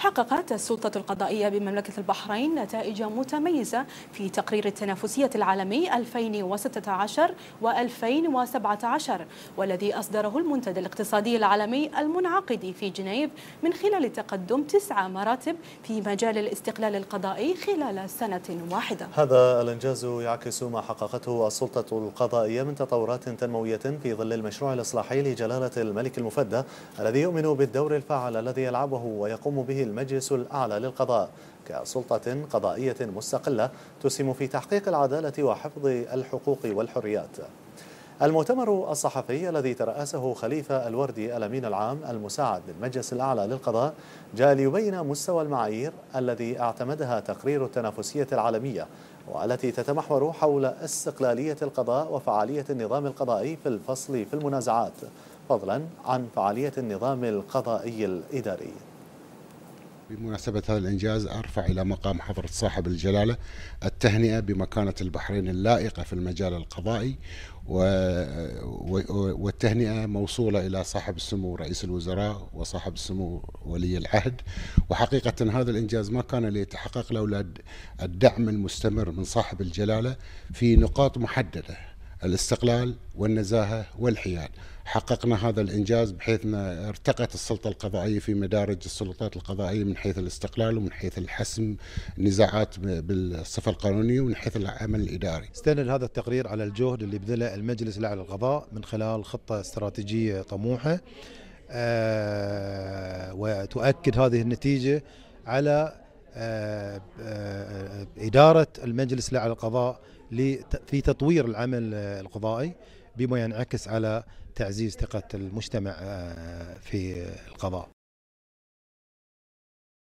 حققت السلطة القضائية بمملكة البحرين نتائج متميزة في تقرير التنافسية العالمي 2016 و2017 والذي أصدره المنتدى الاقتصادي العالمي المنعقد في جنيف من خلال تقدم تسعة مراتب في مجال الاستقلال القضائي خلال سنة واحدة هذا الإنجاز يعكس ما حققته السلطة القضائية من تطورات تنموية في ظل المشروع الإصلاحي لجلالة الملك المفدى الذي يؤمن بالدور الفاعل الذي يلعبه ويقوم به المجلس الأعلى للقضاء كسلطة قضائية مستقلة تسهم في تحقيق العدالة وحفظ الحقوق والحريات المؤتمر الصحفي الذي ترأسه خليفة الوردي الأمين العام المساعد للمجلس الأعلى للقضاء جاء ليبين مستوى المعايير الذي اعتمدها تقرير التنافسية العالمية والتي تتمحور حول استقلالية القضاء وفعالية النظام القضائي في الفصل في المنازعات فضلا عن فعالية النظام القضائي الإداري بمناسبة هذا الإنجاز أرفع إلى مقام حضرة صاحب الجلالة التهنئة بمكانة البحرين اللائقة في المجال القضائي والتهنئة موصولة إلى صاحب السمو رئيس الوزراء وصاحب السمو ولي العهد وحقيقة هذا الإنجاز ما كان ليتحقق لولا الدعم المستمر من صاحب الجلالة في نقاط محددة الاستقلال والنزاهة والحياد حققنا هذا الانجاز بحيث ان ارتقت السلطه القضائيه في مدارج السلطات القضائيه من حيث الاستقلال ومن حيث الحسم النزاعات بالصفه القانونيه ومن حيث العمل الاداري. استند هذا التقرير على الجهد اللي بذله المجلس الاعلى للقضاء من خلال خطه استراتيجيه طموحه آه، وتؤكد هذه النتيجه على آه، آه، اداره المجلس الاعلى للقضاء في تطوير العمل القضائي بما ينعكس على تعزيز ثقة المجتمع آه، في القضاء